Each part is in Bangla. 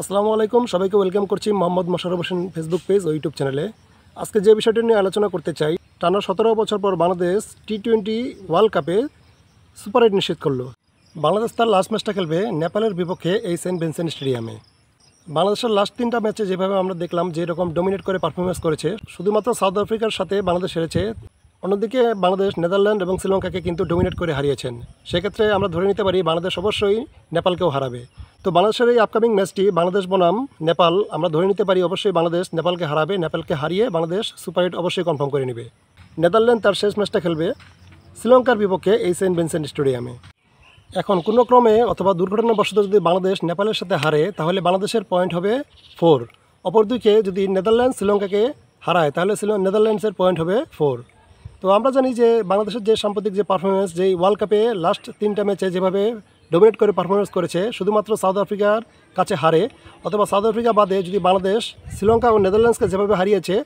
আসসালামু আলাইকুম সবাইকে ওয়েলকাম করছি মোহাম্মদ মোশারফ হোসেন ফেসবুক পেজ ও ইউটিউব চ্যানেলে আজকে যে বিষয়টি নিয়ে আলোচনা করতে চাই টানা সতেরো বছর পর বাংলাদেশ টি টোয়েন্টি ওয়ার্ল্ড কাপে সুপার এইট নিশ্চিত করলো বাংলাদেশ তার লাস্ট ম্যাচটা খেলবে নেপালের বিপক্ষে এই সেন্ট ভিনসেন্ট স্টেডিয়ামে বাংলাদেশের লাস্ট তিনটা ম্যাচে যেভাবে আমরা দেখলাম যে রকম ডোমিনেট করে পারফরমেন্স করেছে শুধুমাত্র সাউথ আফ্রিকার সাথে বাংলাদেশ হেরেছে অন্যদিকে বাংলাদেশ নেদারল্যান্ড এবং শ্রীলঙ্কাকে কিন্তু ডোমিনেট করে হারিয়েছেন সেক্ষেত্রে আমরা ধরে নিতে পারি বাংলাদেশ অবশ্যই নেপালকেও হারাবে তো বাংলাদেশের এই আপকামিং ম্যাচটি বাংলাদেশ বনাম নেপাল আমরা ধরে নিতে পারি অবশ্যই বাংলাদেশ নেপালকে হারাবে নেপালকে হারিয়ে বাংলাদেশ সুপার এইট অবশ্যই কনফার্ম করে নেবে নেদারল্যান্ড তার শেষ ম্যাচটা খেলবে শ্রীলঙ্কার বিপক্ষে এই সেন্ট ভিনসেন্ট স্টেডিয়ামে এখন কোনো ক্রমে অথবা দুর্ঘটনাবশত যদি বাংলাদেশ নেপালের সাথে হারে তাহলে বাংলাদেশের পয়েন্ট হবে ফোর অপরদিকে যদি নেদারল্যান্ড শ্রীলঙ্কাকে হারায় তাহলে নেদারল্যান্ডসের পয়েন্ট হবে ফোর তো আমরা জানি যে বাংলাদেশের যে সাম্প্রতিক যে পারফরমেন্স যেই ওয়ার্ল্ড কাপে লাস্ট তিনটা ম্যাচে যেভাবে ডোমিনেট করে পারফরমেন্স করেছে শুধুমাত্র সাউথ আফ্রিকার কাছে হারে অথবা সাউথ আফ্রিকা বাদে যদি বাংলাদেশ শ্রীলঙ্কা ও নেদারল্যান্ডসকে যেভাবে হারিয়েছে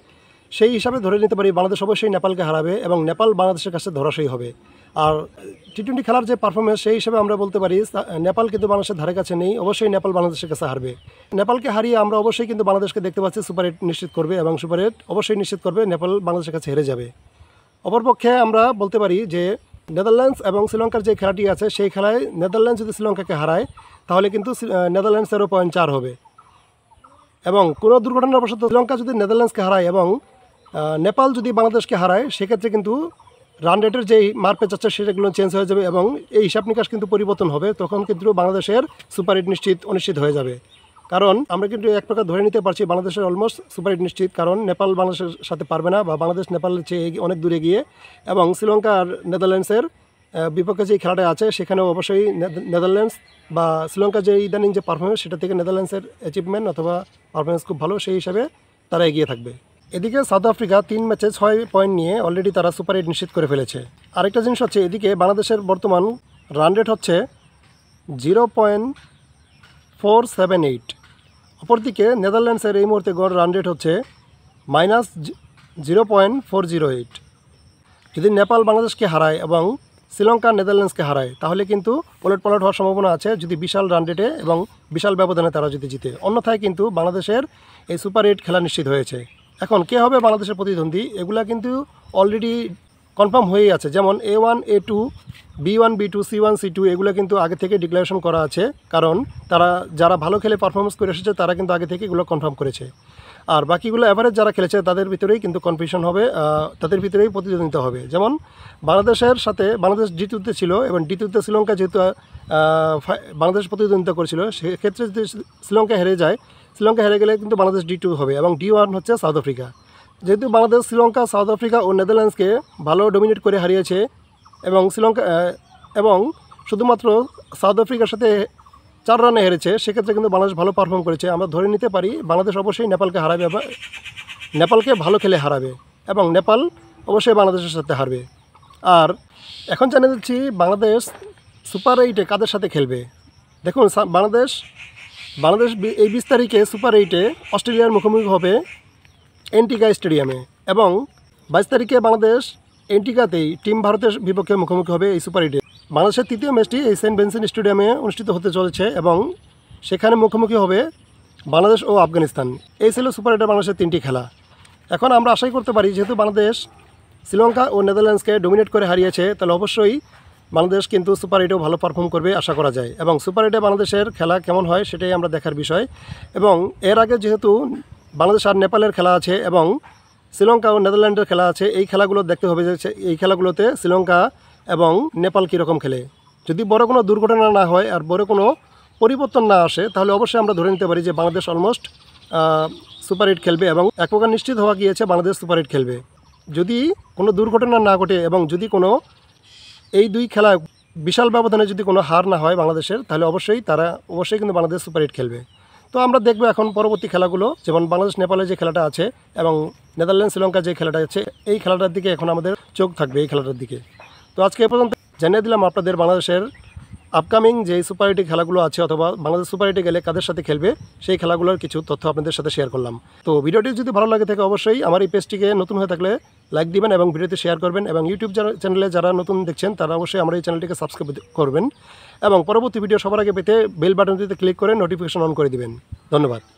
সেই হিসাবে ধরে নিতে পারি বাংলাদেশ অবশ্যই নেপালকে হারাবে এবং নেপাল বাংলাদেশের কাছে ধরাশয়ী হবে আর টি টোয়েন্টি খেলার যে পারফরমেন্স সেই হিসাবে আমরা বলতে পারি নেপাল কিন্তু বাংলাদেশের ধারে কাছে নেই অবশ্যই নেপাল বাংলাদেশের কাছে হারবে নেপালকে হারিয়ে আমরা অবশ্যই কিন্তু বাংলাদেশকে দেখতে পাচ্ছি সুপার এইট নিশ্চিত করবে এবং সুপার এইট অবশ্যই নিশ্চিত করবে নেপাল বাংলাদেশের কাছে হেরে যাবে অপরপক্ষে আমরা বলতে পারি যে নেদারল্যান্ডস এবং শ্রীলঙ্কার যে খেলাটি আছে সেই খেলায় নেদারল্যান্ডস যদি শ্রীলঙ্কাকে হারায় তাহলে কিন্তু নেদারল্যান্ডসেরও পয়েন্ট চার হবে এবং কোনো অবশ্য শ্রীলঙ্কা যদি নেদারল্যান্ডসকে হারায় এবং নেপাল যদি বাংলাদেশকে হারায় সেক্ষেত্রে কিন্তু রান রেটের যেই মারপেচ আছে সেটাগুলো চেঞ্জ হয়ে যাবে এবং এই হিসাব নিকাশ কিন্তু পরিবর্তন হবে তখন কিন্তু বাংলাদেশের সুপার হিট নিশ্চিত অনিশ্চিত হয়ে যাবে কারণ আমরা কিন্তু এক প্রকার ধরে নিতে পারছি বাংলাদেশের অলমোস্ট সুপারহিট নিশ্চিত কারণ নেপাল বাংলাদেশের সাথে পারবে না বা বাংলাদেশ নেপালের চেয়ে অনেক দূরে গিয়ে এবং শ্রীলঙ্কা আর নেদারল্যান্ডসের বিপক্ষে যে খেলাটা আছে সেখানেও অবশ্যই নেদারল্যান্ডস বা শ্রীলঙ্কা যে ইদানিং যে পারফরমেন্স সেটা থেকে নেদারল্যান্ডসের অ্যাচিভমেন্ট অথবা পারফরমেন্স খুব ভালো সেই হিসাবে তারা এগিয়ে থাকবে এদিকে সাউথ আফ্রিকা তিন ম্যাচে ছয় পয়েন্ট নিয়ে অলরেডি তারা সুপার এইট নিশ্চিত করে ফেলেছে আরেকটা জিনিস হচ্ছে এদিকে বাংলাদেশের বর্তমান রান রেট হচ্ছে zero point four seven eight অপরদিকে নেদারল্যান্ডসের এই মুহূর্তে গড় রান রেট হচ্ছে minus zero point four zero eight যদি নেপাল বাংলাদেশকে হারায় এবং শ্রীলঙ্কা নেদারল্যান্ডসকে হারায় তাহলে কিন্তু পলট পলট হওয়ার সম্ভাবনা আছে যদি বিশাল রান রেটে এবং বিশাল ব্যবধানে তারা যদি জিতে অন্যথায় কিন্তু বাংলাদেশের এই সুপার এইট খেলা নিশ্চিত হয়েছে এখন কে হবে বাংলাদেশের প্রতিদ্বন্দ্বী এগুলা কিন্তু অলরেডি কনফার্ম হয়েই আছে যেমন A one A two B one B two C one C two এগুলো কিন্তু আগে থেকে ডিক্লারেশন করা আছে কারণ তারা যারা ভালো খেলে পারফরমেন্স করে এসেছে তারা কিন্তু আগে থেকে এগুলো কনফার্ম করেছে আর বাকিগুলো অ্যাভারেজ যারা খেলেছে তাদের ভিতরেই কিন্তু কনফিউশন হবে তাদের ভিতরেই প্রতিদ্বন্দ্বিতা হবে যেমন বাংলাদেশের সাথে বাংলাদেশ দ্বিতীয়তে ছিল এবং দ্বিতীয়তে শ্রীলঙ্কা যেহেতু বাংলাদেশ প্রতিদ্বন্দ্বিতা করেছিল সেক্ষেত্রে যদি শ্রীলঙ্কা হেরে যায় শ্রীলঙ্কা হেরে গেলে কিন্তু বাংলাদেশ ডি টু হবে এবং ডি ওয়ান হচ্ছে সাউথ আফ্রিকা যেহেতু বাংলাদেশ শ্রীলঙ্কা সাউথ আফ্রিকা ও নেদারল্যান্ডসকে ভালো ডোমিনেট করে হারিয়েছে এবং শ্রীলঙ্কা এবং শুধুমাত্র সাউথ আফ্রিকার সাথে চার রানে হেরেছে সেক্ষেত্রে কিন্তু বাংলাদেশ ভালো পারফর্ম করেছে আমরা ধরে নিতে পারি বাংলাদেশ অবশ্যই নেপালকে হারাবে নেপালকে ভালো খেলে হারাবে এবং নেপাল অবশ্যই বাংলাদেশের সাথে হারবে আর এখন জানিয়ে দিচ্ছি বাংলাদেশ সুপার এইটে কাদের সাথে খেলবে দেখুন বাংলাদেশ বাংলাদেশ এই বিশ তারিখে সুপার এইটে অস্ট্রেলিয়ার মুখোমুখি হবে এন্টিকা স্টেডিয়ামে এবং বাইশ তারিখে বাংলাদেশ এন্টিকাতেই টিম ভারতের বিপক্ষে মুখোমুখি হবে এই সুপার এইটে বাংলাদেশের তৃতীয় ম্যাচটি এই সেন্ট বেনসেন স্টেডিয়ামে অনুষ্ঠিত হতে চলেছে এবং সেখানে মুখোমুখি হবে বাংলাদেশ ও আফগানিস্তান এই ছিল সুপার এইটে বাংলাদেশের তিনটি খেলা এখন আমরা আশাই করতে পারি যেহেতু বাংলাদেশ শ্রীলঙ্কা ও নেদারল্যান্ডসকে ডোমিনেট করে হারিয়েছে তাহলে অবশ্যই বাংলাদেশ কিন্তু সুপার এইটেও ভালো পারফর্ম করবে আশা করা যায় এবং সুপার এইটে বাংলাদেশের খেলা কেমন হয় সেটাই আমরা দেখার বিষয় এবং এর আগে যেহেতু বাংলাদেশ আর নেপালের খেলা আছে এবং শ্রীলঙ্কা ও নেদারল্যান্ডের খেলা আছে এই খেলাগুলো দেখতে হবে যে এই খেলাগুলোতে শ্রীলঙ্কা এবং নেপাল কীরকম খেলে যদি বড় কোনো দুর্ঘটনা না হয় আর বড় কোনো পরিবর্তন না আসে তাহলে অবশ্যই আমরা ধরে নিতে পারি যে বাংলাদেশ অলমোস্ট সুপার হিট খেলবে এবং এক প্রকার নিশ্চিত হওয়া গিয়েছে বাংলাদেশ সুপার হিট খেলবে যদি কোনো দুর্ঘটনা না ঘটে এবং যদি কোনো এই দুই খেলা বিশাল ব্যবধানে যদি কোনো হার না হয় বাংলাদেশের তাহলে অবশ্যই তারা অবশ্যই কিন্তু বাংলাদেশ সুপার হিট খেলবে তো আমরা দেখব এখন পরবর্তী খেলাগুলো যেমন বাংলাদেশ নেপালে যে খেলাটা আছে এবং নেদারল্যান্ড শ্রীলঙ্কা যে খেলাটা আছে এই খেলাটার দিকে এখন আমাদের চোখ থাকবে এই খেলাটার দিকে তো আজকে এ পর্যন্ত জানিয়ে দিলাম আপনাদের বাংলাদেশের আপকামিং যে সুপার খেলাগুলো আছে অথবা বাংলাদেশ সুপার গেলে কাদের সাথে খেলবে সেই খেলাগুলোর কিছু তথ্য আপনাদের সাথে শেয়ার করলাম তো ভিডিওটি যদি ভালো লাগে থাকে অবশ্যই আমার এই পেজটিকে নতুন হয়ে থাকলে লাইক দিবেন এবং ভিডিওতে শেয়ার করবেন এবং ইউটিউব চ্যানেলে যারা নতুন দেখছেন তারা অবশ্যই আমার এই চ্যানেলটিকে সাবস্ক্রাইব করবেন এবং পরবর্তী ভিডিও সবার আগে পেতে বেল বাটনটিতে ক্লিক করে নোটিফিকেশন অন করে দেবেন ধন্যবাদ